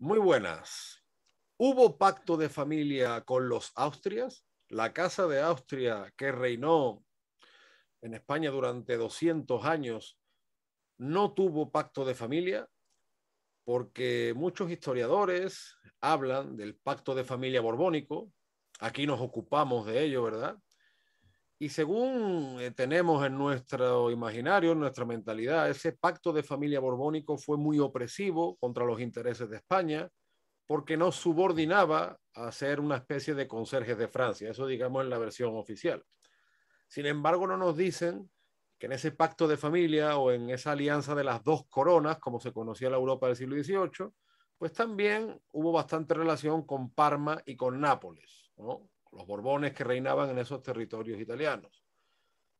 Muy buenas. ¿Hubo pacto de familia con los Austrias? La Casa de Austria, que reinó en España durante 200 años, no tuvo pacto de familia porque muchos historiadores hablan del pacto de familia borbónico. Aquí nos ocupamos de ello, ¿verdad? Y según eh, tenemos en nuestro imaginario, en nuestra mentalidad, ese pacto de familia borbónico fue muy opresivo contra los intereses de España porque nos subordinaba a ser una especie de conserjes de Francia, eso digamos en la versión oficial. Sin embargo, no nos dicen que en ese pacto de familia o en esa alianza de las dos coronas, como se conocía la Europa del siglo XVIII, pues también hubo bastante relación con Parma y con Nápoles, ¿no? los Borbones que reinaban en esos territorios italianos.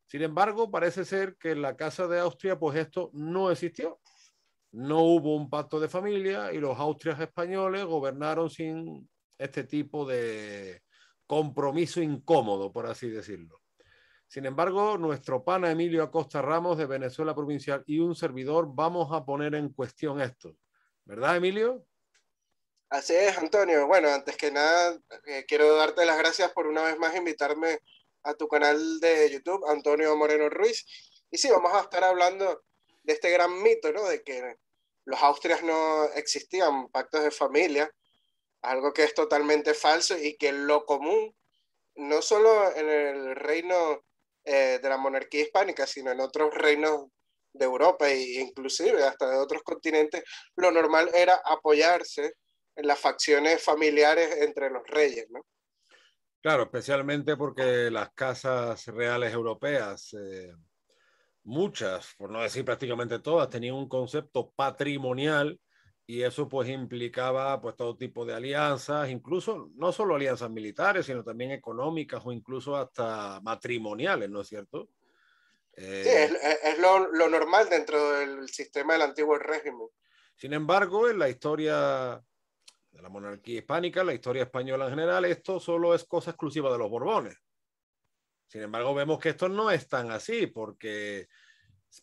Sin embargo, parece ser que en la Casa de Austria, pues esto no existió. No hubo un pacto de familia y los austrias españoles gobernaron sin este tipo de compromiso incómodo, por así decirlo. Sin embargo, nuestro pana Emilio Acosta Ramos de Venezuela Provincial y un servidor vamos a poner en cuestión esto. ¿Verdad, Emilio? Así es, Antonio. Bueno, antes que nada, eh, quiero darte las gracias por una vez más invitarme a tu canal de YouTube, Antonio Moreno Ruiz. Y sí, vamos a estar hablando de este gran mito, ¿no? De que los austrias no existían, pactos de familia, algo que es totalmente falso y que lo común, no solo en el reino eh, de la monarquía hispánica, sino en otros reinos de Europa e inclusive hasta de otros continentes, lo normal era apoyarse las facciones familiares entre los reyes, ¿no? Claro, especialmente porque las casas reales europeas, eh, muchas, por no decir prácticamente todas, tenían un concepto patrimonial y eso pues implicaba pues todo tipo de alianzas, incluso no solo alianzas militares, sino también económicas o incluso hasta matrimoniales, ¿no es cierto? Eh, sí, es, lo, lo normal dentro del sistema del antiguo régimen. Sin embargo, en la historia de la monarquía hispánica, la historia española en general, esto solo es cosa exclusiva de los Borbones. Sin embargo, vemos que esto no es tan así, porque,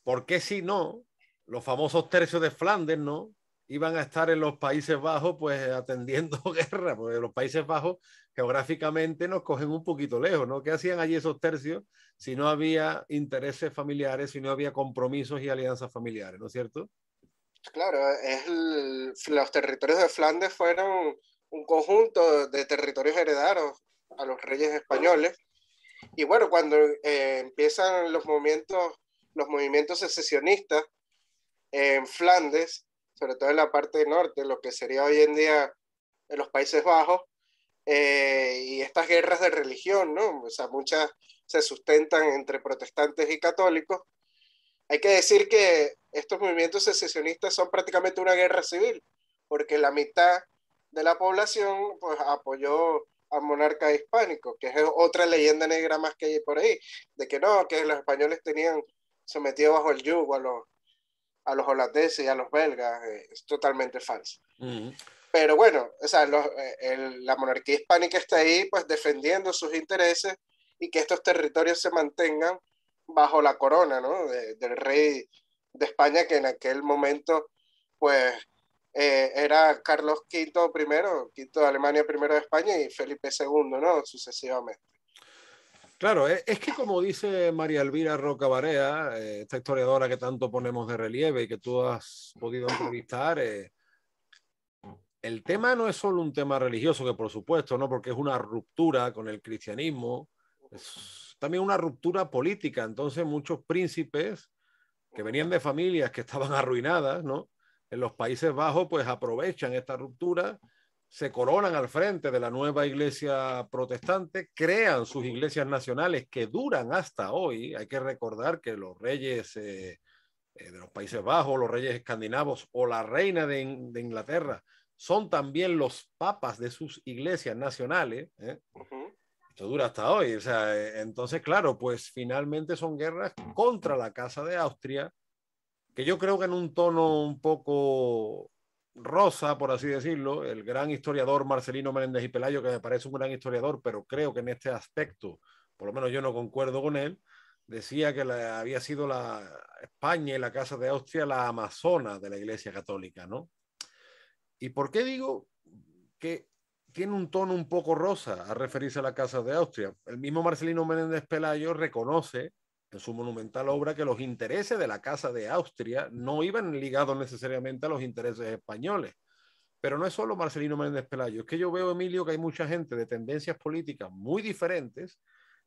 porque si no, los famosos tercios de Flandes, ¿no? Iban a estar en los Países Bajos, pues atendiendo guerra, porque los Países Bajos geográficamente nos cogen un poquito lejos, ¿no? ¿Qué hacían allí esos tercios si no había intereses familiares, si no había compromisos y alianzas familiares, ¿no es cierto? Claro, los territorios de Flandes fueron un conjunto de territorios heredados a los reyes españoles. Y bueno, cuando eh, empiezan los movimientos, los movimientos secesionistas en Flandes, sobre todo en la parte norte, lo que sería hoy en día en los Países Bajos, eh, y estas guerras de religión, ¿no? O sea, muchas se sustentan entre protestantes y católicos. Hay que decir que estos movimientos secesionistas son prácticamente una guerra civil, porque la mitad de la población pues, apoyó al monarca hispánico, que es otra leyenda negra más que hay por ahí, de que no, que los españoles tenían sometido bajo el yugo a los, a los holandeses y a los belgas, eh, es totalmente falso. Pero bueno, o sea, eh, la monarquía hispánica está ahí pues defendiendo sus intereses y que estos territorios se mantengan bajo la corona ¿no? del rey de España, que en aquel momento, pues, eh, era Carlos V primero, V de Alemania primero de España y Felipe II, ¿no? Sucesivamente. Claro, eh, es que como dice María Elvira Roca Barea, eh, esta historiadora que tanto ponemos de relieve y que tú has podido entrevistar, el tema no es solo un tema religioso, que por supuesto, ¿no? Porque es una ruptura con el cristianismo, es también una ruptura política. Entonces, muchos príncipes que venían de familias que estaban arruinadas, ¿no? En los Países Bajos, pues aprovechan esta ruptura, se coronan al frente de la nueva iglesia protestante, crean sus iglesias nacionales que duran hasta hoy. Hay que recordar que los reyes eh, eh, de los Países Bajos, los reyes escandinavos o la reina de, Inglaterra son también los papas de sus iglesias nacionales. ¿eh? Esto dura hasta hoy. Eh, entonces, claro, pues finalmente son guerras contra la Casa de Austria, que yo creo que en un tono un poco rosa, por así decirlo, el gran historiador Marcelino Menéndez y Pelayo, que me parece un gran historiador, pero creo que en este aspecto, por lo menos yo no concuerdo con él, decía que había sido la España y la Casa de Austria la Amazona de la Iglesia Católica, ¿no? ¿Y por qué digo que tiene un tono un poco rosa a referirse a la Casa de Austria. El mismo Marcelino Menéndez Pelayo reconoce en su monumental obra que los intereses de la Casa de Austria no iban ligados necesariamente a los intereses españoles. Pero no es solo Marcelino Menéndez Pelayo, es que yo veo, Emilio, que hay mucha gente de tendencias políticas muy diferentes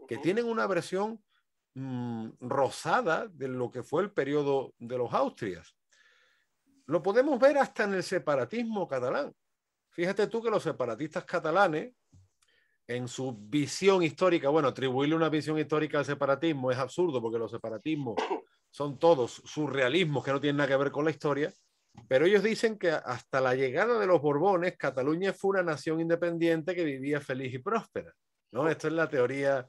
que tienen una versión mm, rosada de lo que fue el periodo de los Austrias. Lo podemos ver hasta en el separatismo catalán. Fíjate tú que los separatistas catalanes, en su visión histórica, bueno, atribuirle una visión histórica al separatismo es absurdo porque los separatismos son todos surrealismos que no tienen nada que ver con la historia, pero ellos dicen que hasta la llegada de los Borbones, Cataluña fue una nación independiente que vivía feliz y próspera. ¿no? Esto es la teoría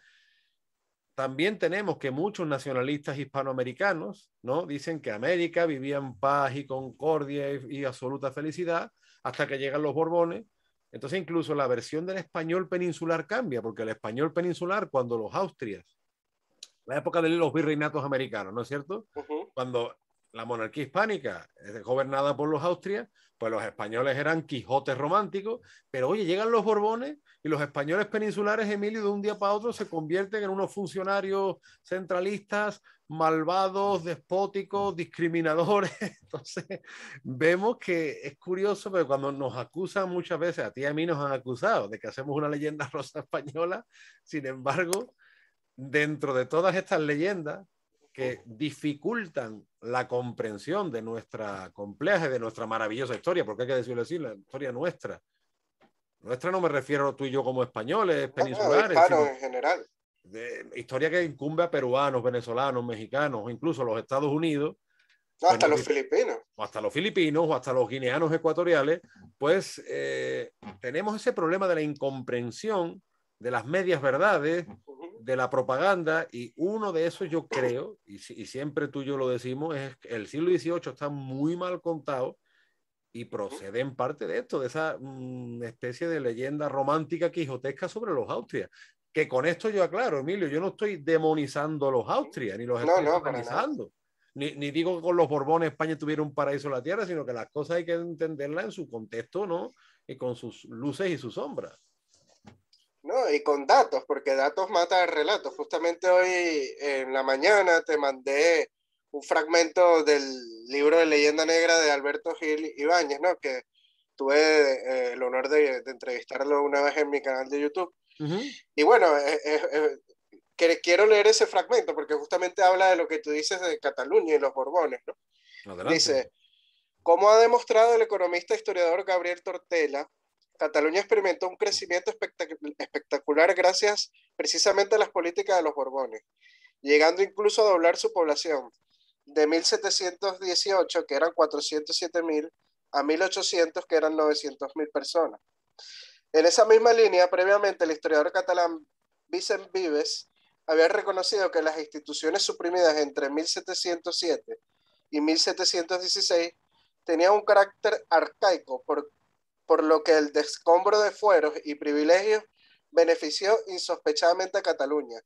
también tenemos que muchos nacionalistas hispanoamericanos, ¿no? Dicen que América vivía en paz y concordia y, absoluta felicidad hasta que llegan los Borbones. Entonces incluso la versión del español peninsular cambia, porque el español peninsular cuando los Austrias, la época de los virreinatos americanos, ¿no es cierto? Cuando la monarquía hispánica es gobernada por los austrias, pues los españoles eran Quijotes románticos, pero oye, llegan los Borbones y los españoles peninsulares, Emilio, de un día para otro se convierten en unos funcionarios centralistas, malvados, despóticos, discriminadores. Entonces, vemos que es curioso, pero cuando nos acusan muchas veces, a ti y a mí nos han acusado de que hacemos una leyenda rosa española, sin embargo, dentro de todas estas leyendas, que dificultan la comprensión de nuestra compleja y de nuestra maravillosa historia, porque hay que decirlo así, la historia nuestra. Nuestra no me refiero tú y yo como españoles, peninsulares. en general. De, historia que incumbe a peruanos, venezolanos, mexicanos, incluso los Estados Unidos. hasta los filipinos. hasta los filipinos o hasta los guineanos ecuatoriales, pues eh, tenemos ese problema de la incomprensión, de las medias verdades, de la propaganda y uno de esos yo creo, y, y, siempre tú y yo lo decimos, es que el siglo XVIII está muy mal contado y procede en parte de esto, de esa mm, especie de leyenda romántica quijotesca sobre los Austrias. Que con esto yo aclaro, Emilio, yo no estoy demonizando a los Austrias, ni los no, estoy demonizando. ni, ni, digo que con los Borbones España tuviera un paraíso en la tierra, sino que las cosas hay que entenderlas en su contexto, ¿no? Y con sus luces y sus sombras. No, y con datos, porque datos mata relatos. Justamente hoy en la mañana te mandé un fragmento del libro de Leyenda Negra de Alberto Gil Ibáñez, ¿no? Que tuve eh, el honor de, entrevistarlo una vez en mi canal de YouTube. Y bueno, eh, eh, quiero leer ese fragmento porque justamente habla de lo que tú dices de Cataluña y los Borbones, Dice, como ha demostrado el economista historiador Gabriel Tortela, Cataluña experimentó un crecimiento espectacular gracias precisamente a las políticas de los Borbones, llegando incluso a doblar su población de 1718, que eran 407.000, mil, a 1800, que eran 900.000 mil personas. En esa misma línea, previamente, el historiador catalán Vicent Vives había reconocido que las instituciones suprimidas entre 1707 y 1716 tenían un carácter arcaico por por lo que el descombro de fueros y privilegios benefició insospechadamente a Cataluña.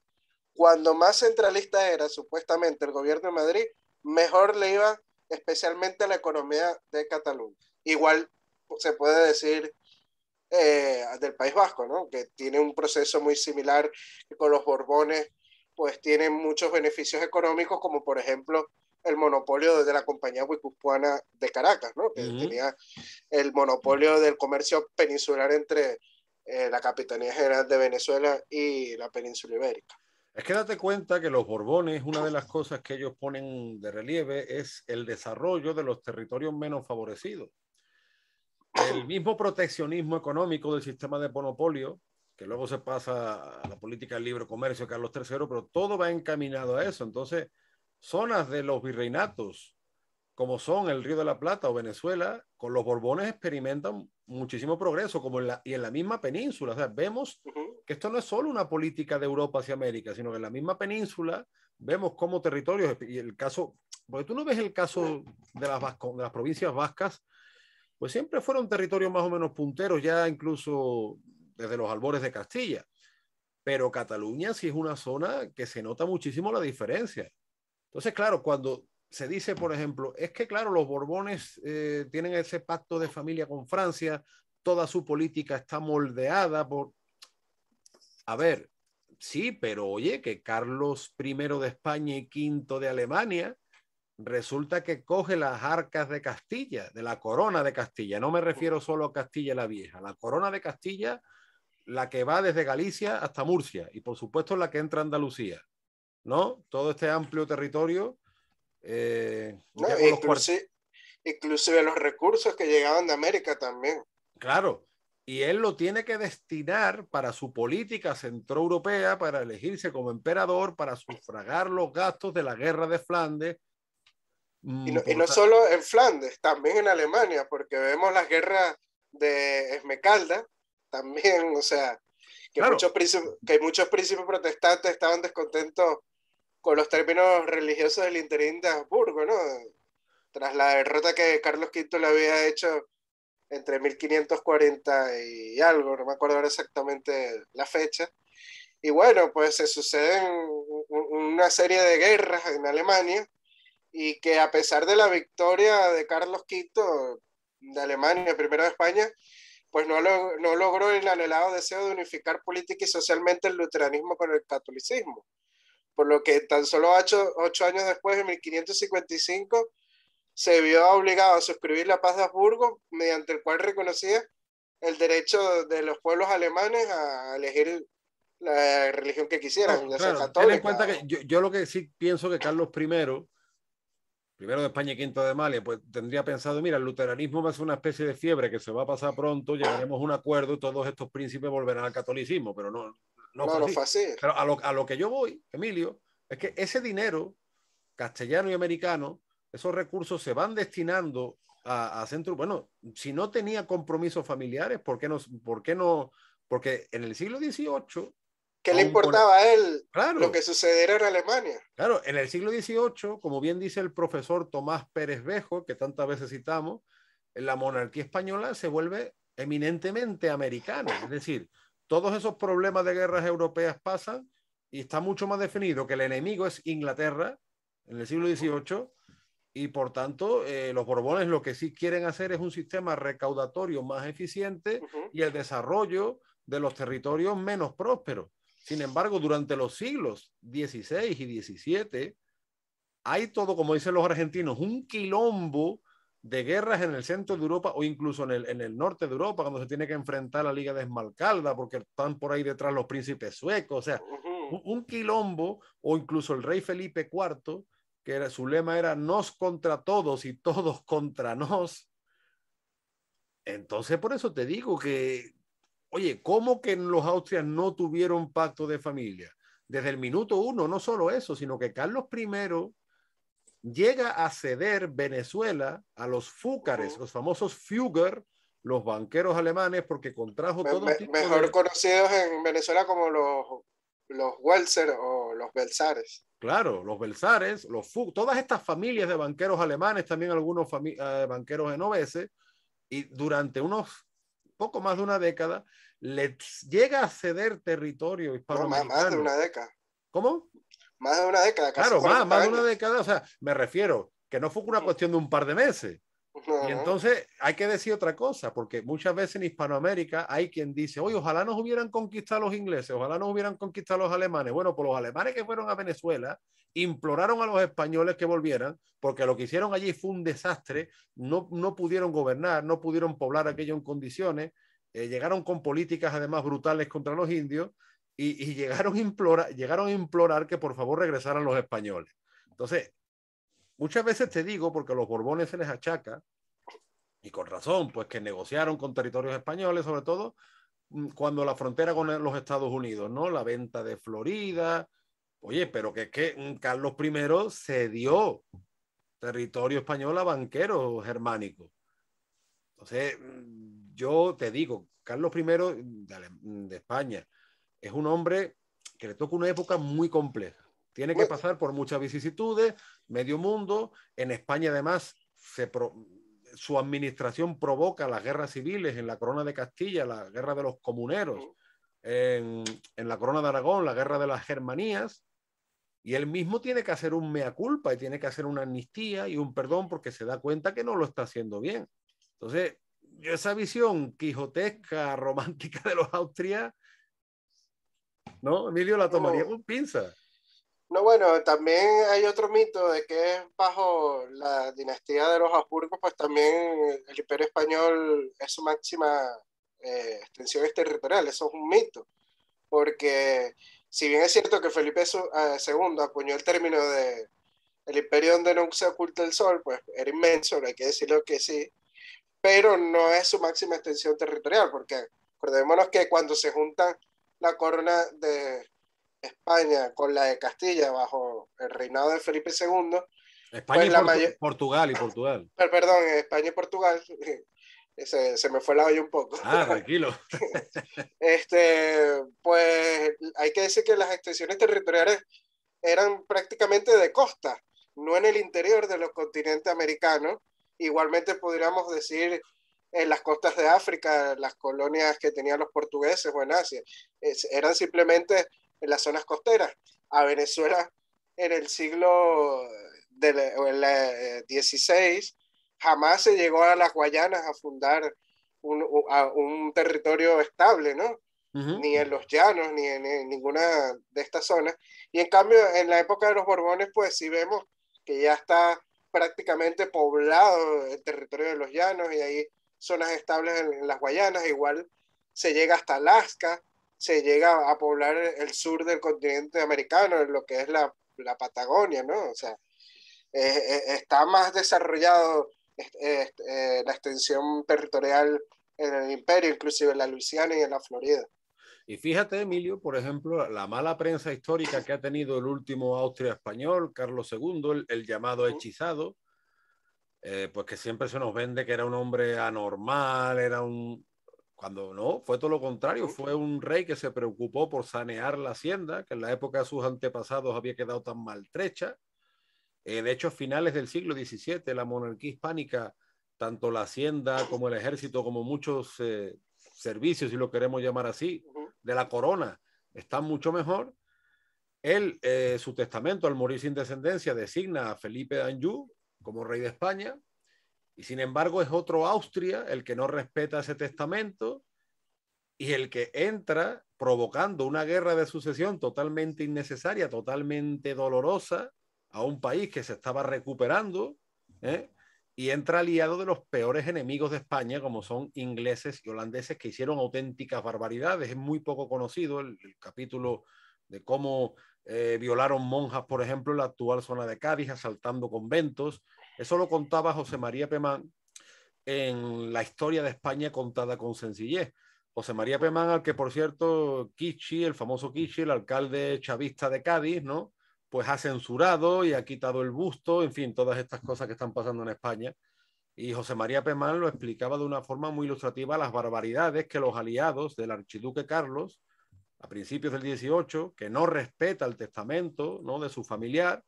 Cuando más centralista era supuestamente el gobierno de Madrid, mejor le iba especialmente a la economía de Cataluña. Igual se puede decir eh, del País Vasco, que tiene un proceso muy similar con los Borbones, pues tiene muchos beneficios económicos, como por ejemplo el monopolio de la compañía guipuzcoana de Caracas, ¿no? que tenía el monopolio del comercio peninsular entre eh, la Capitanía General de Venezuela y la península ibérica. Es que date cuenta que los Borbones, una de las cosas que ellos ponen de relieve es el desarrollo de los territorios menos favorecidos. El mismo proteccionismo económico del sistema de monopolio, que luego se pasa a la política de libre comercio, Carlos III, pero todo va encaminado a eso. Entonces, zonas de los virreinatos, como son el Río de la Plata o Venezuela, con los Borbones experimentan muchísimo progreso, como la, y en la misma península. vemos que esto no es solo una política de Europa hacia América, sino que en la misma península vemos como territorios, y el caso, porque tú no ves el caso de las, de las provincias vascas, pues siempre fueron territorios más o menos punteros, ya incluso desde los albores de Castilla. Pero Cataluña sí es una zona que se nota muchísimo la diferencia. Entonces, claro, cuando se dice, por ejemplo, es que, claro, los Borbones eh, tienen ese pacto de familia con Francia, toda su política está moldeada por... A ver, sí, pero oye, que Carlos I de España y V de Alemania resulta que coge las arcas de Castilla, de la corona de Castilla. No me refiero solo a Castilla la Vieja, la corona de Castilla, la que va desde Galicia hasta Murcia y por supuesto la que entra a Andalucía. ¿no? Todo este amplio territorio. Eh, inclusive, los recursos que llegaban de América también. Claro, y él lo tiene que destinar para su política centroeuropea, para elegirse como emperador, para sufragar los gastos de la guerra de Flandes. Y no, mm, solo en Flandes, también en Alemania, porque vemos las guerras de Esmecalda, también, o sea, que, muchos príncipes, que muchos príncipes protestantes estaban descontentos con los términos religiosos del interín de Habsburgo, ¿no? Tras la derrota que Carlos V le había hecho entre 1540 y algo, no me acuerdo ahora exactamente la fecha. Y bueno, pues se suceden una serie de guerras en Alemania y que a pesar de la victoria de Carlos V de Alemania, primero de España, pues no logró el anhelado deseo de unificar política y socialmente el luteranismo con el catolicismo por lo que tan solo ocho, años después, en 1555, se vio obligado a suscribir la paz de Habsburgo, mediante el cual reconocía el derecho de los pueblos alemanes a elegir la religión que quisieran, Ten en cuenta que yo, lo que sí pienso que Carlos I, primero de España y quinto de Malia, pues tendría pensado, mira, el luteranismo va a ser una especie de fiebre que se va a pasar pronto, llegaremos a un acuerdo, y todos estos príncipes volverán al catolicismo, pero no, no, no, Pero a lo, a lo que yo voy, Emilio, es que ese dinero castellano y americano, esos recursos se van destinando a, centro. Bueno, si no tenía compromisos familiares, ¿por qué no? Por qué no porque en el siglo XVIII. ¿Qué le importaba a él lo que sucediera en Alemania? Claro, en el siglo XVIII, como bien dice el profesor Tomás Pérez Bejo, que tantas veces citamos, la monarquía española se vuelve eminentemente americana. Es decir, todos esos problemas de guerras europeas pasan y está mucho más definido que el enemigo es Inglaterra en el siglo XVIII y por tanto eh, los Borbones lo que sí quieren hacer es un sistema recaudatorio más eficiente y el desarrollo de los territorios menos prósperos. Sin embargo, durante los siglos XVI y XVII hay todo, como dicen los argentinos, un quilombo de guerras en el centro de Europa o incluso en el, norte de Europa, cuando se tiene que enfrentar a la Liga de Esmalcalda, porque están por ahí detrás los príncipes suecos, o sea, un, quilombo, o incluso el rey Felipe IV, que era, su lema era nos contra todos y todos contra nos. Entonces, por eso te digo que, oye, ¿cómo que los Austrias no tuvieron pacto de familia? Desde el minuto uno, no solo eso, sino que Carlos I llega a ceder Venezuela a los fúcares, los famosos Fugger, los banqueros alemanes, porque contrajo todo me, tipo Mejor conocidos en Venezuela como los, los Welser o los Belsares. Claro, los Belsares, los Fug, todas estas familias de banqueros alemanes, también algunos eh, banqueros banqueros genoveses, y durante unos poco más de una década, les llega a ceder territorio hispanoamericano. No, más de una década. ¿Cómo? más de una década. claro, más, de una década, o sea, me refiero, que no fue una cuestión de un par de meses. Y entonces hay que decir otra cosa, porque muchas veces en Hispanoamérica hay quien dice, oye, ojalá nos hubieran conquistado los ingleses, ojalá nos hubieran conquistado los alemanes. Bueno, pues los alemanes que fueron a Venezuela imploraron a los españoles que volvieran, porque lo que hicieron allí fue un desastre, no, no pudieron gobernar, no pudieron poblar aquello en condiciones, eh, llegaron con políticas además brutales contra los indios, y, llegaron, a implorar, llegaron implorar que por favor regresaran los españoles. Entonces, muchas veces te digo, porque a los Borbones se les achaca, y con razón, pues que negociaron con territorios españoles, sobre todo mm, cuando la frontera con e, los Estados Unidos, ¿no? La venta de Florida. Oye, pero que es que mm, Carlos I cedió territorio español a banqueros germánicos. Entonces, mm, yo te digo, Carlos I de España, es un hombre que le toca una época muy compleja. Tiene que pasar por muchas vicisitudes, medio mundo. En España, además, su administración provoca las guerras civiles en la Corona de Castilla, la guerra de los comuneros, en, la Corona de Aragón, la guerra de las Germanías. Y él mismo tiene que hacer un mea culpa y tiene que hacer una amnistía y un perdón porque se da cuenta que no lo está haciendo bien. Entonces, esa visión quijotesca, romántica de los Austrias. ¿no? Emilio la tomaría con pinza. No, bueno, también hay otro mito de que bajo la dinastía de los Habsburgo, pues también el imperio español es su máxima eh, extensión territorial, eso es un mito, porque si bien es cierto que Felipe II eh, acuñó el término de el imperio donde no se oculta el sol, pues era inmenso, hay que decirlo que sí, pero no es su máxima extensión territorial, porque acordémonos que cuando se juntan la corona de España con la de Castilla bajo el reinado de Felipe II. Pues España y Portugal y Portugal. Perdón, España y Portugal. Se, se, me fue la olla un poco. Ah, tranquilo. este, pues hay que decir que las extensiones territoriales eran prácticamente de costa, no en el interior de los continentes americanos. Igualmente podríamos decir en las costas de África, las colonias que tenían los portugueses o en Asia. eran simplemente en las zonas costeras. A Venezuela en el siglo XVI eh, jamás se llegó a las Guayanas a fundar un, territorio estable, ¿no? ni en los llanos, ni en, en, ninguna de estas zonas. Y en cambio, en la época de los Borbones, pues sí vemos que ya está prácticamente poblado el territorio de los llanos y ahí zonas estables en, las Guayanas, igual se llega hasta Alaska, se llega a poblar el sur del continente americano, en lo que es la, la Patagonia, ¿no? O sea, está más desarrollado este, este, eh, la extensión territorial en el imperio, inclusive en la Luisiana y en la Florida. Y fíjate, Emilio, por ejemplo, la mala prensa histórica que ha tenido el último Austria español, Carlos II, el, el llamado hechizado, eh, pues que siempre se nos vende que era un hombre anormal, era un... Cuando no, fue todo lo contrario, fue un rey que se preocupó por sanear la hacienda, que en la época de sus antepasados había quedado tan maltrecha. Eh, de hecho, a finales del siglo XVII, la monarquía hispánica, tanto la hacienda como el ejército, como muchos eh, servicios, si lo queremos llamar así, de la corona, están mucho mejor. Él, su testamento al morir sin descendencia, designa a Felipe de Anjou como rey de España, y sin embargo es otro Austria el que no respeta ese testamento y el que entra provocando una guerra de sucesión totalmente innecesaria, totalmente dolorosa a un país que se estaba recuperando ¿eh? y entra aliado de los peores enemigos de España, como son ingleses y holandeses que hicieron auténticas barbaridades. Es muy poco conocido el capítulo de cómo eh, violaron monjas, por ejemplo, en la actual zona de Cádiz, asaltando conventos. Eso lo contaba José María Pemán en la historia de España contada con sencillez. José María Pemán, al que por cierto Kichi, el famoso Kichi, el alcalde chavista de Cádiz, ¿no? Pues ha censurado y ha quitado el busto, en fin, todas estas cosas que están pasando en España. Y José María Pemán lo explicaba de una forma muy ilustrativa las barbaridades que los aliados del archiduque Carlos a principios del 18, que no respeta el testamento ¿no? de su familiar,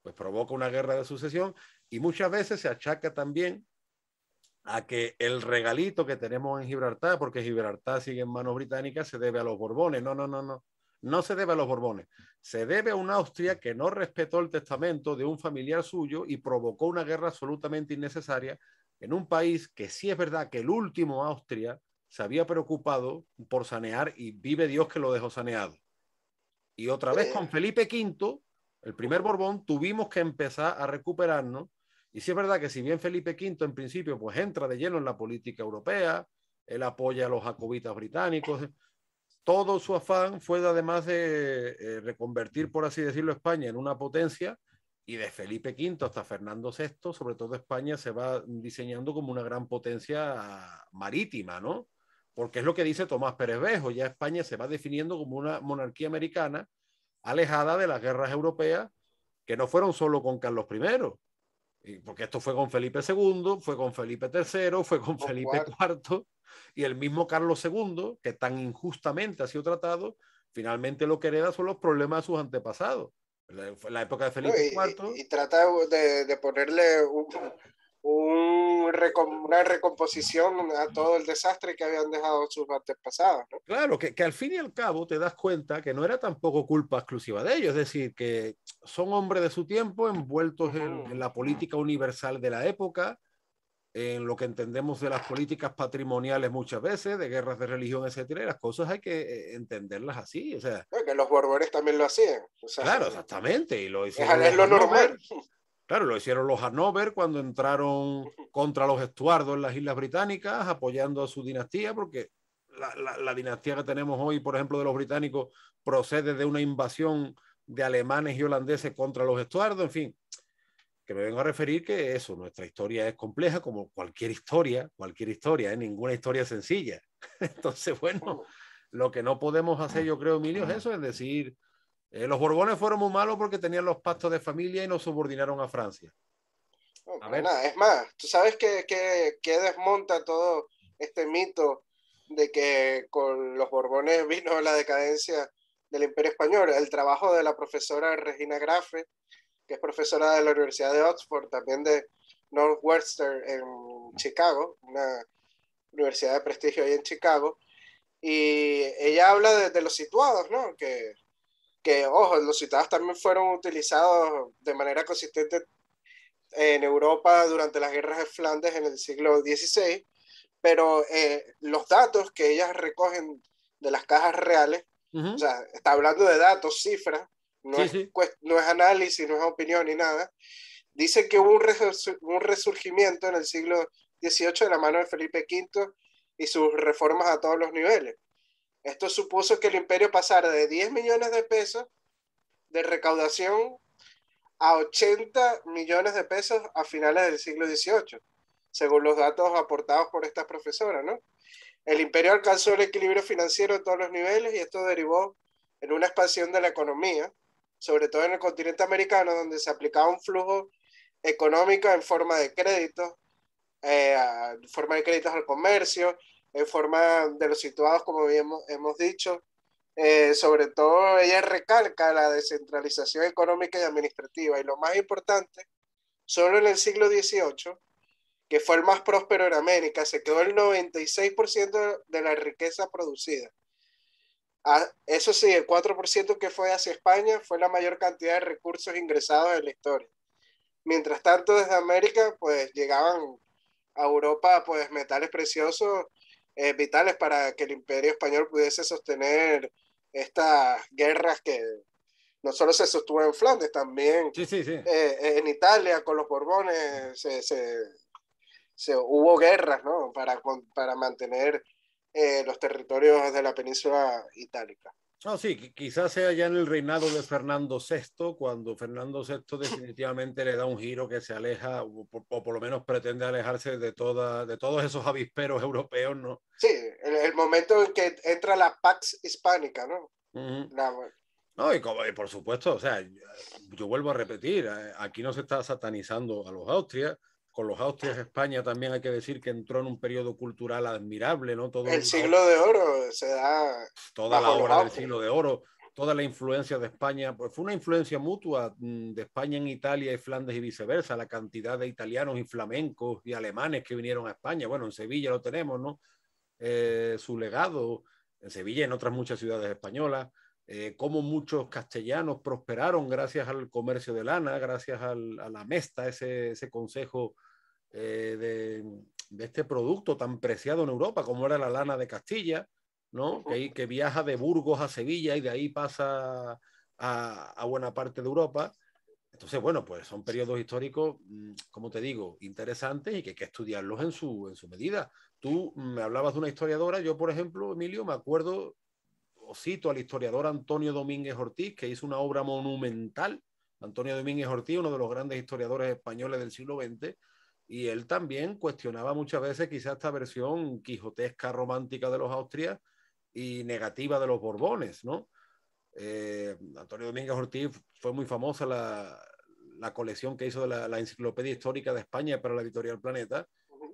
pues provoca una guerra de sucesión y muchas veces se achaca también a que el regalito que tenemos en Gibraltar, porque Gibraltar sigue en manos británicas, se debe a los Borbones. No, no, no, no. No se debe a los Borbones. Se debe a una Austria que no respetó el testamento de un familiar suyo y provocó una guerra absolutamente innecesaria en un país que sí es verdad que el último Austria se había preocupado por sanear y vive Dios que lo dejó saneado. Y otra vez con Felipe V, el primer Borbón, tuvimos que empezar a recuperarnos. Y sí es verdad que si bien Felipe V en principio pues entra de lleno en la política europea, él apoya a los jacobitas británicos, todo su afán fue además de eh, reconvertir, por así decirlo, España en una potencia y de Felipe V hasta Fernando VI, sobre todo España se va diseñando como una gran potencia marítima, ¿no? porque es lo que dice Tomás Pérez Bejo, ya España se va definiendo como una monarquía americana alejada de las guerras europeas que no fueron solo con Carlos I, porque esto fue con Felipe II, fue con Felipe III, fue con Felipe IV y el mismo Carlos II, que tan injustamente ha sido tratado, finalmente lo que hereda son los problemas de sus antepasados. La, época de Felipe IV. Y, y, trata de, ponerle un una recomposición a todo el desastre que habían dejado sus antepasados. ¿no? Claro, que, que, al fin y al cabo te das cuenta que no era tampoco culpa exclusiva de ellos, es decir, que son hombres de su tiempo envueltos en, la política universal de la época, en lo que entendemos de las políticas patrimoniales muchas veces, de guerras de religión, etcétera, y las cosas hay que eh, entenderlas así, o sea... que los borbones también lo hacían. claro, exactamente, y lo Es lo normal. Claro, lo hicieron los Hanover cuando entraron contra los Estuardos en las Islas Británicas, apoyando a su dinastía, porque la, dinastía que tenemos hoy, por ejemplo, de los británicos, procede de una invasión de alemanes y holandeses contra los Estuardos, en fin. Que me vengo a referir que eso, nuestra historia es compleja, como cualquier historia, cualquier historia, ¿eh? ninguna historia sencilla. Entonces, bueno, lo que no podemos hacer, yo creo, Emilio, es eso, es decir, eh, los Borbones fueron muy malos porque tenían los pactos de familia y nos subordinaron a Francia. No, a ver. Nada. Es más, tú sabes que, que, desmonta todo este mito de que con los Borbones vino la decadencia del Imperio Español. El trabajo de la profesora Regina Grafe, que es profesora de la Universidad de Oxford, también de Northwestern en Chicago, una universidad de prestigio ahí en Chicago, y ella habla de, de los situados, ¿no? Que que, ojo, los citados también fueron utilizados de manera consistente en Europa durante las guerras de Flandes en el siglo XVI, pero eh, los datos que ellas recogen de las cajas reales, o sea, está hablando de datos, cifras, no, es, no es análisis, no es opinión ni nada, dice que hubo un, un resurgimiento en el siglo XVIII de la mano de Felipe V y sus reformas a todos los niveles. Esto supuso que el imperio pasara de 10 millones de pesos de recaudación a 80 millones de pesos a finales del siglo XVIII, según los datos aportados por estas profesoras, ¿no? El imperio alcanzó el equilibrio financiero en todos los niveles y esto derivó en una expansión de la economía, sobre todo en el continente americano, donde se aplicaba un flujo económico en forma de créditos, eh, en forma de créditos al comercio, en forma de los situados, como hemos, dicho. Eh, sobre todo, ella recalca la descentralización económica y administrativa. Y lo más importante, solo en el siglo XVIII, que fue el más próspero en América, se quedó el 96% de la riqueza producida. Ah, eso sí, el 4% que fue hacia España fue la mayor cantidad de recursos ingresados en la historia. Mientras tanto, desde América, pues llegaban a Europa, pues metales preciosos eh, vitales para que el imperio español pudiese sostener estas guerras que no solo se sostuvo en Flandes, también eh, en Italia con los Borbones se, se, hubo guerras para, mantener eh, los territorios de la península itálica. No, sí, quizás sea ya en el reinado de Fernando VI, cuando Fernando VI definitivamente le da un giro que se aleja, o, por lo menos pretende alejarse de, toda, de todos esos avisperos europeos, ¿no? Sí, el, el momento en que entra la Pax Hispánica, ¿no? No, y, por supuesto, o sea, yo, vuelvo a repetir, eh, aquí no se está satanizando a los Austrias, con los Austrias, España también hay que decir que entró en un periodo cultural admirable, ¿no? Todo el siglo de oro se da. Toda la obra del siglo de oro, toda la influencia de España, pues fue una influencia mutua mm, de España en Italia y Flandes y viceversa, la cantidad de italianos y flamencos y alemanes que vinieron a España, bueno, en Sevilla lo tenemos, ¿no? Eh, su legado, en Sevilla y en otras muchas ciudades españolas, eh, cómo muchos castellanos prosperaron gracias al comercio de lana, gracias al, a la Mesta, ese, ese consejo eh, de, este producto tan preciado en Europa como era la lana de Castilla, ¿no? que, viaja de Burgos a Sevilla y de ahí pasa a, buena parte de Europa. Entonces, bueno, pues son periodos históricos, mm, como te digo, interesantes y que hay que estudiarlos en su, en su medida. Tú me hablabas de una historiadora, yo, por ejemplo, Emilio, me acuerdo o cito al historiador Antonio Domínguez Ortiz, que hizo una obra monumental. Antonio Domínguez Ortiz, uno de los grandes historiadores españoles del siglo XX, y él también cuestionaba muchas veces quizá esta versión quijotesca, romántica de los Austrias y negativa de los Borbones, ¿no? Eh, Antonio Domínguez Ortiz fue muy famosa la, la colección que hizo de la, Enciclopedia Histórica de España para la editorial Planeta.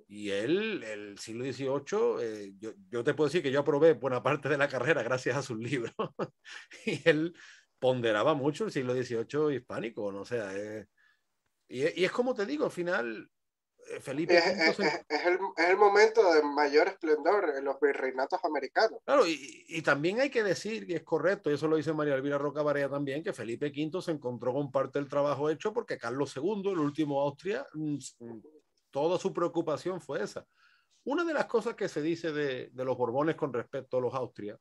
Y él, el siglo XVIII, eh, yo, te puedo decir que yo aprobé buena parte de la carrera gracias a sus libros. y él ponderaba mucho el siglo XVIII hispánico, ¿no? o sea, eh, y, y, es como te digo, al final, eh, Felipe. Es, el, momento de mayor esplendor en los virreinatos americanos. Claro, y, también hay que decir, y es correcto, y eso lo dice María Elvira Roca Barea también, que Felipe V se encontró con parte del trabajo hecho porque Carlos II, el último Austria, mm, mm, toda su preocupación fue esa. Una de las cosas que se dice de, de los Borbones con respecto a los Austria,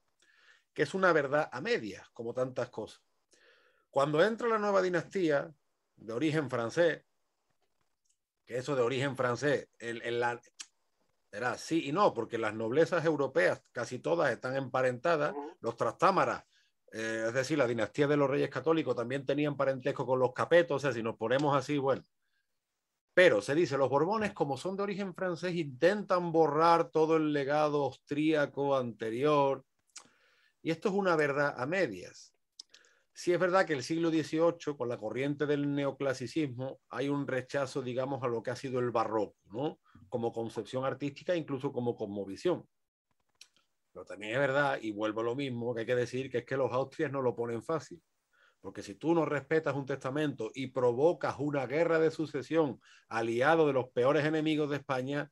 que es una verdad a medias, como tantas cosas. Cuando entra la nueva dinastía de origen francés, que eso de origen francés, el, la, era sí y no, porque las noblezas europeas casi todas están emparentadas, los trastámaras, eh, es decir, la dinastía de los reyes católicos también tenían parentesco con los capetos, o sea, si nos ponemos así, bueno. Pero se dice, los Borbones, como son de origen francés, intentan borrar todo el legado austríaco anterior. Y esto es una verdad a medias. Sí es verdad que el siglo XVIII, con la corriente del neoclasicismo, hay un rechazo, digamos, a lo que ha sido el barroco, ¿no? Como concepción artística, incluso como conmovisión. Pero también es verdad, y vuelvo a lo mismo, que hay que decir que es que los austrias no lo ponen fácil. Porque si tú no respetas un testamento y provocas una guerra de sucesión aliado de los peores enemigos de España,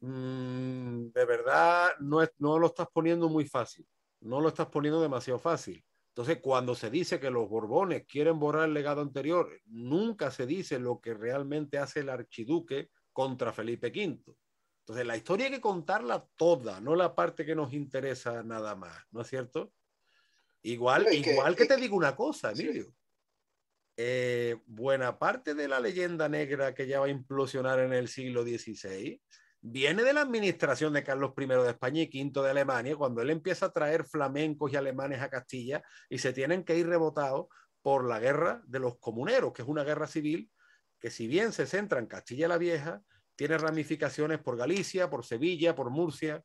mm, de verdad no, no lo estás poniendo muy fácil, no lo estás poniendo demasiado fácil. Entonces, cuando se dice que los Borbones quieren borrar el legado anterior, nunca se dice lo que realmente hace el archiduque contra Felipe V. Entonces, la historia hay que contarla toda, no la parte que nos interesa nada más, ¿no es cierto? Igual, que, igual que, te digo una cosa, Emilio. Eh, buena parte de la leyenda negra que ya va a implosionar en el siglo XVI viene de la administración de Carlos I de España y V de Alemania, cuando él empieza a traer flamencos y alemanes a Castilla y se tienen que ir rebotados por la guerra de los comuneros, que es una guerra civil que si bien se centra en Castilla la Vieja, tiene ramificaciones por Galicia, por Sevilla, por Murcia,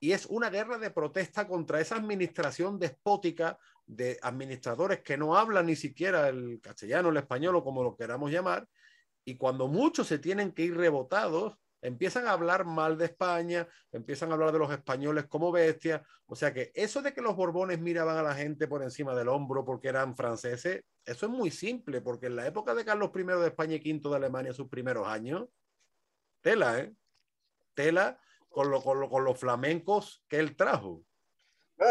y es una guerra de protesta contra esa administración despótica de administradores que no hablan ni siquiera el castellano, el español o como lo queramos llamar, y cuando muchos se tienen que ir rebotados Empiezan a hablar mal de España, empiezan a hablar de los españoles como bestias. O sea que eso de que los borbones miraban a la gente por encima del hombro porque eran franceses, eso es muy simple, porque en la época de Carlos I de España y V de Alemania, sus primeros años, tela, ¿eh? Tela con, los flamencos que él trajo.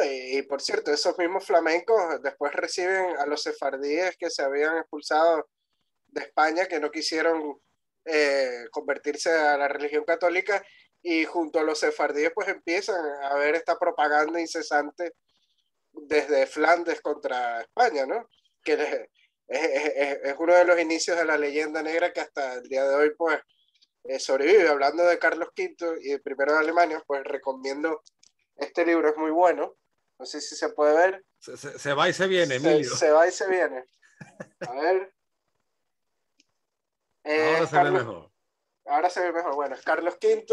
y, y, por cierto, esos mismos flamencos después reciben a los sefardíes que se habían expulsado de España, que no quisieron eh, convertirse a la religión católica y junto a los sefardíes pues empiezan a ver esta propaganda incesante desde Flandes contra España, ¿no? Que es, uno de los inicios de la leyenda negra que hasta el día de hoy pues eh, sobrevive. Hablando de Carlos V y el primero de Alemania, pues recomiendo este libro, es muy bueno. No sé si se puede ver. Se, va y se viene, Emilio. se, va y se viene. A ver. Eh, ahora se ve mejor. Ahora se Carlos V,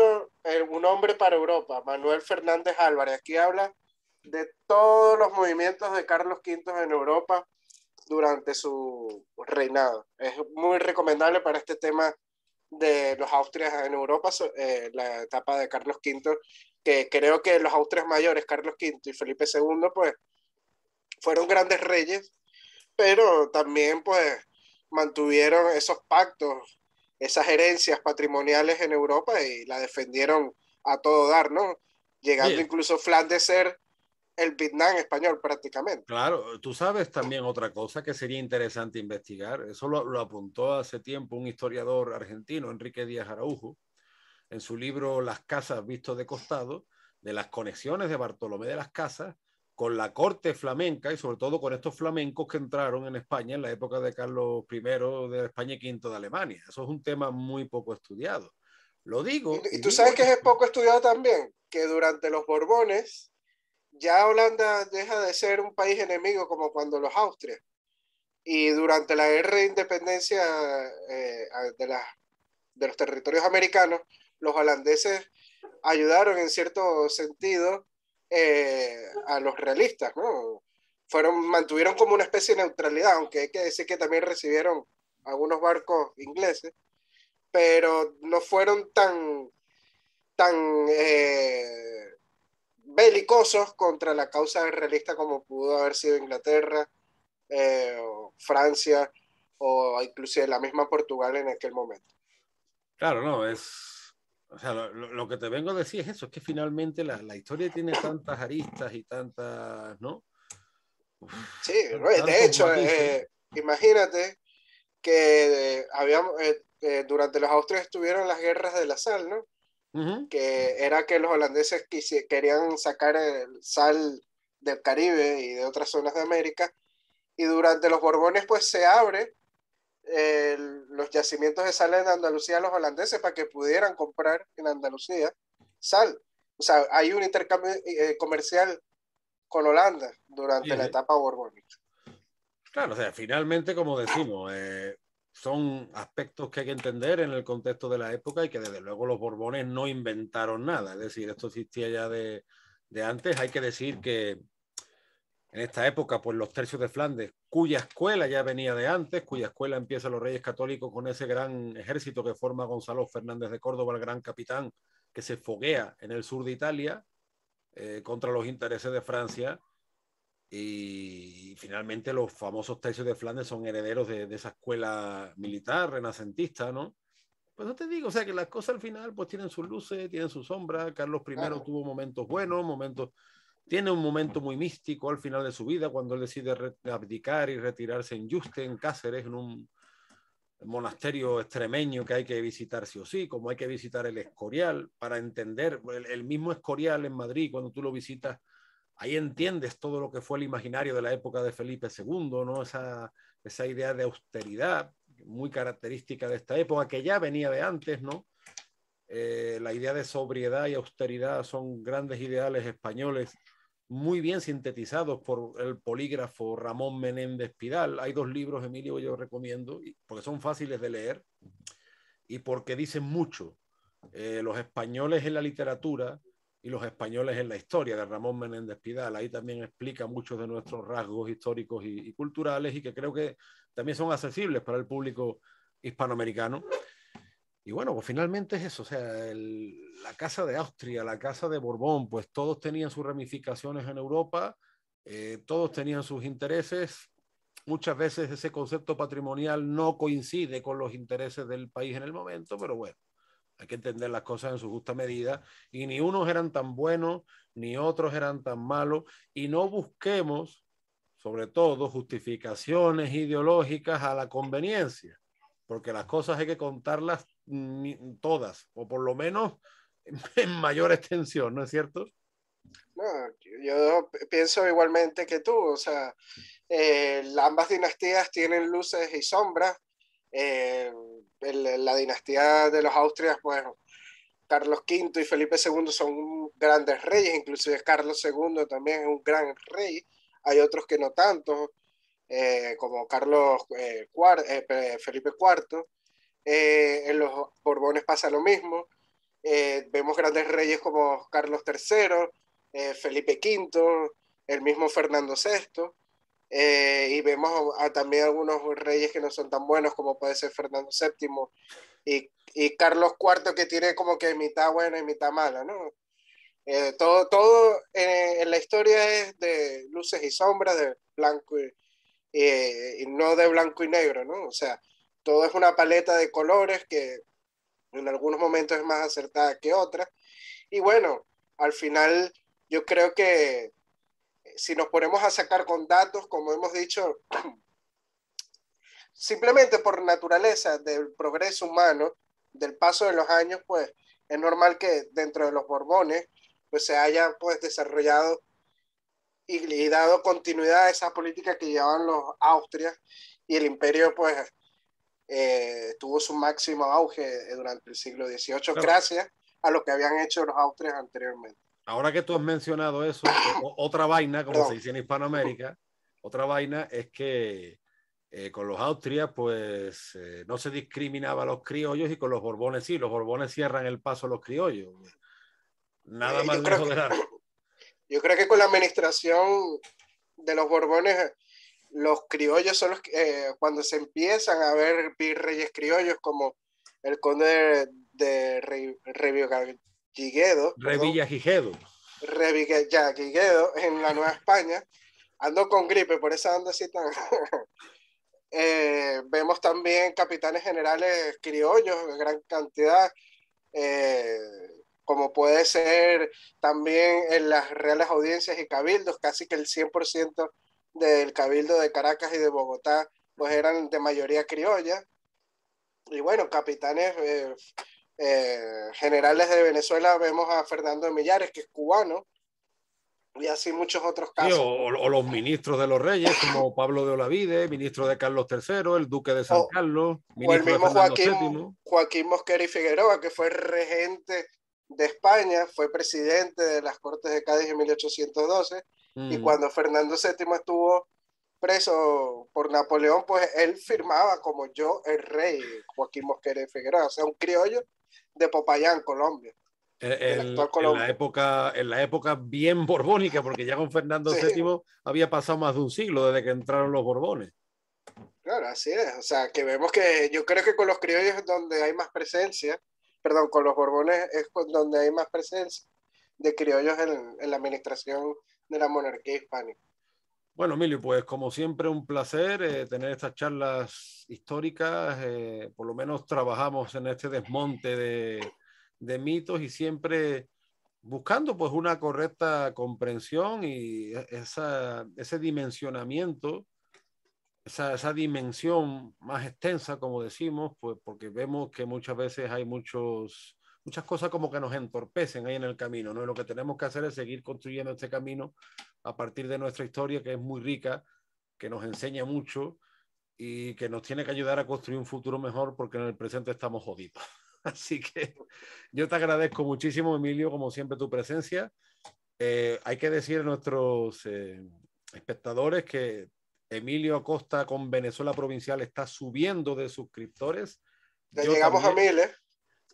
eh, un hombre para Europa, Manuel Fernández Álvarez. Aquí habla de todos los movimientos de Carlos V en Europa durante su reinado. Es muy recomendable para este tema de los Austrias en Europa, eh, la etapa de Carlos V, que creo que los Austrias mayores, Carlos V y Felipe II, pues fueron grandes reyes, pero también pues mantuvieron esos pactos, esas herencias patrimoniales en Europa y la defendieron a todo dar, ¿no? Llegando incluso Flan de ser el Vietnam español prácticamente. Claro, tú sabes también otra cosa que sería interesante investigar, eso lo, apuntó hace tiempo un historiador argentino, Enrique Díaz Araujo, en su libro Las casas Vistos de costado, de las conexiones de Bartolomé de las Casas con la corte flamenca y sobre todo con estos flamencos que entraron en España en la época de Carlos I de España y V de Alemania. Eso es un tema muy poco estudiado. Lo digo. Y, tú sabes que es poco estudiado también, que durante los Borbones ya Holanda deja de ser un país enemigo como cuando los Austrias. Y durante la guerra de independencia eh, de, de los territorios americanos, los holandeses ayudaron en cierto sentido eh, a los realistas, ¿no? Fueron, mantuvieron como una especie de neutralidad, aunque hay que decir que también recibieron algunos barcos ingleses, pero no fueron tan, tan eh, belicosos contra la causa realista como pudo haber sido Inglaterra, eh, o Francia o inclusive la misma Portugal en aquel momento. Claro, no, es o sea, lo, que te vengo a decir es eso, es que finalmente la, la historia tiene tantas aristas y tantas, ¿no? sí, de hecho, eh, imagínate que eh, habíamos, eh, durante los austrias estuvieron las guerras de la sal, ¿no? Que era que los holandeses querían sacar el sal del Caribe y de otras zonas de América, y durante los Borbones pues se abre los yacimientos de sal en Andalucía a los holandeses para que pudieran comprar en Andalucía sal. O sea, hay un intercambio eh, comercial con Holanda durante la etapa borbónica. Claro, o sea, finalmente, como decimos, eh, son aspectos que hay que entender en el contexto de la época y que desde luego los borbones no inventaron nada. Es decir, esto existía ya de, de antes. Hay que decir que en esta época pues los tercios de Flandes, cuya escuela ya venía de antes, cuya escuela empieza los Reyes Católicos con ese gran ejército que forma Gonzalo Fernández de Córdoba, el gran capitán que se foguea en el sur de Italia eh, contra los intereses de Francia. Y, finalmente los famosos tercios de Flandes son herederos de, esa escuela militar renacentista, ¿no? Pues no te digo, o sea que las cosas al final pues tienen sus luces, tienen sus sombras. Carlos I tuvo momentos buenos, momentos tiene un momento muy místico al final de su vida, cuando él decide abdicar y retirarse en Juste, en Cáceres, en un monasterio extremeño que hay que visitar sí o sí, como hay que visitar el Escorial, para entender el, mismo Escorial en Madrid, cuando tú lo visitas, ahí entiendes todo lo que fue el imaginario de la época de Felipe II, ¿no? esa, esa idea de austeridad muy característica de esta época, que ya venía de antes, ¿no? Eh, la idea de sobriedad y austeridad son grandes ideales españoles muy bien sintetizados por el polígrafo Ramón Menéndez Pidal. Hay dos libros, Emilio, que yo recomiendo, porque son fáciles de leer y porque dicen mucho. Eh, los españoles en la literatura y los españoles en la historia de Ramón Menéndez Pidal. Ahí también explica muchos de nuestros rasgos históricos y, y culturales y que creo que también son accesibles para el público hispanoamericano. Y bueno, pues finalmente es eso, o sea, la casa de Austria, la casa de Borbón, pues todos tenían sus ramificaciones en Europa, eh, todos tenían sus intereses, muchas veces ese concepto patrimonial no coincide con los intereses del país en el momento, pero bueno, hay que entender las cosas en su justa medida y ni unos eran tan buenos, ni otros eran tan malos, y no busquemos, sobre todo, justificaciones ideológicas a la conveniencia, porque las cosas hay que contarlas todas, o por lo menos en mayor extensión, ¿no es cierto? No, yo pienso igualmente que tú, o sea, eh, ambas dinastías tienen luces y sombras. Eh, la dinastía de los Austrias, bueno, pues, Carlos V y Felipe II son grandes reyes, inclusive Carlos II también es un gran rey, hay otros que no tanto, eh, como Carlos eh, Felipe IV, eh, en los Borbones pasa lo mismo. Eh, vemos grandes reyes como Carlos III, eh, Felipe V, el mismo Fernando VI, y vemos a, también algunos reyes que no son tan buenos como puede ser Fernando VII y, Carlos IV que tiene como que mitad buena y mitad mala, ¿no? todo todo en la historia es de luces y sombras, de blanco y, y no de blanco y negro, ¿no? O sea, todo es una paleta de colores que en algunos momentos es más acertada que otra. Y bueno, al final yo creo que eh, si nos ponemos a sacar con datos, como hemos dicho, simplemente por naturaleza del progreso humano, del paso de los años, pues es normal que dentro de los Borbones pues se haya pues desarrollado y, y dado continuidad a esa política que llevaban los Austrias y el imperio pues eh, tuvo su máximo auge eh, durante el siglo XVIII gracias a lo que habían hecho los austrias anteriormente. Ahora que tú has mencionado eso, otra vaina, como se dice en Hispanoamérica, otra vaina es que eh, con los austrias pues no se discriminaba a los criollos y con los borbones sí, los borbones cierran el paso a los criollos. Nada más de Yo creo que con la administración de los borbones los criollos son los que, eh, cuando se empiezan a ver virreyes criollos como el conde de, revilla Revillagigedo. Revillagigedo. en la Nueva España. Ando con gripe, por eso ando así tan... Eh, vemos también capitanes generales criollos en gran cantidad, eh, como puede ser también en las reales audiencias y cabildos, casi que el 100% del Cabildo de Caracas y de Bogotá, pues eran de mayoría criolla. Y bueno, capitanes eh, eh, generales de Venezuela, vemos a Fernando Millares, que es cubano, y así muchos otros casos. o, los ministros de los reyes, como Pablo de Olavide, ministro de Carlos III, el duque de San Carlos, el mismo Joaquín, Joaquín Mosquera y Figueroa, que fue regente de España, fue presidente de las Cortes de Cádiz en 1812, y mm. cuando Fernando VII estuvo preso por Napoleón, pues él firmaba como yo el rey, Joaquín Mosquera de Figueroa, o sea, un criollo de Popayán, Colombia. Eh, en, la época, en la época bien borbónica, porque ya con Fernando VII había pasado más de un siglo desde que entraron los borbones. Claro, así es. O sea, que vemos que yo creo que con los criollos es donde hay más presencia, perdón, con los borbones es donde hay más presencia de criollos en la administración de la monarquía hispánica. Bueno, Emilio, pues como siempre un placer eh, tener estas charlas históricas, eh, por lo menos trabajamos en este desmonte de, de, mitos y siempre buscando pues una correcta comprensión y esa, ese dimensionamiento esa, esa, dimensión más extensa, como decimos, pues porque vemos que muchas veces hay muchos muchas cosas como que nos entorpecen ahí en el camino, ¿no? lo que tenemos que hacer es seguir construyendo este camino a partir de nuestra historia, que es muy rica, que nos enseña mucho y que nos tiene que ayudar a construir un futuro mejor porque en el presente estamos jodidos. Así que yo te agradezco muchísimo, Emilio, como siempre, tu presencia. Eh, hay que decir a nuestros eh, espectadores que Emilio Acosta con Venezuela Provincial está subiendo de suscriptores. Ya llegamos a miles ¿eh?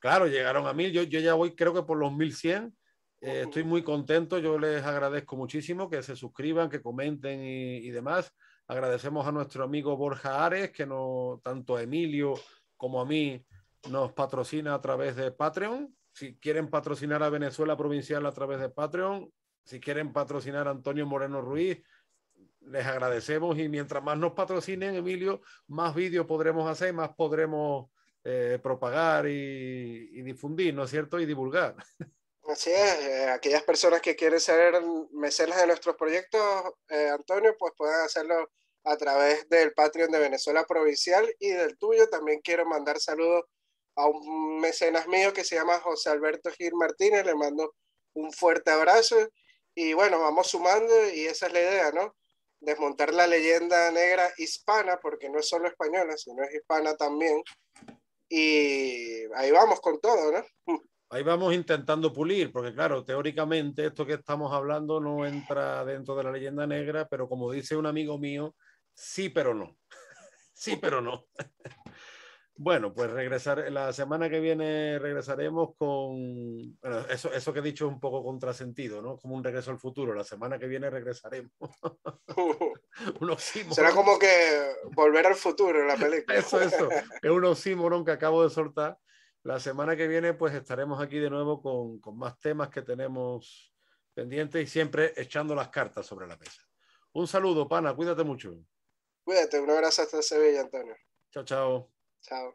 claro, llegaron a mil. Yo, yo ya voy, creo que por los 1100. cien, eh, estoy muy contento. Yo les agradezco muchísimo que se suscriban, que comenten y, demás. Agradecemos a nuestro amigo Borja Ares, que no, tanto a Emilio como a mí nos patrocina a través de Patreon. Si quieren patrocinar a Venezuela Provincial a través de Patreon, si quieren patrocinar a Antonio Moreno Ruiz, les agradecemos y mientras más nos patrocinen, Emilio, más vídeos podremos hacer, más podremos eh, propagar y, difundir, ¿no es cierto? Y divulgar. Así es, eh, aquellas personas que quieren ser mecenas de nuestros proyectos, eh, Antonio, pues pueden hacerlo a través del Patreon de Venezuela Provincial y del tuyo. También quiero mandar saludos a un mecenas mío que se llama José Alberto Gil Martínez. Le mando un fuerte abrazo y bueno, vamos sumando y esa es la idea, ¿no? Desmontar la leyenda negra hispana, porque no es solo española, sino es hispana también, y ahí vamos con todo, ¿no? Ahí vamos intentando pulir, porque claro, teóricamente esto que estamos hablando no entra dentro de la leyenda negra, pero como dice un amigo mío, sí, pero no. Sí, pero no. Bueno, pues regresar la semana que viene regresaremos con eso, eso que he dicho es un poco contrasentido, ¿no? Como un regreso al futuro. La semana que viene regresaremos. Será como que volver al futuro en la película. eso, eso. Es un oxímoron que acabo de soltar. La semana que viene, pues estaremos aquí de nuevo con, con más temas que tenemos pendientes y siempre echando las cartas sobre la mesa. Un saludo, pana, cuídate mucho. Cuídate, un abrazo hasta Sevilla, Antonio. Chao, chao. Chao.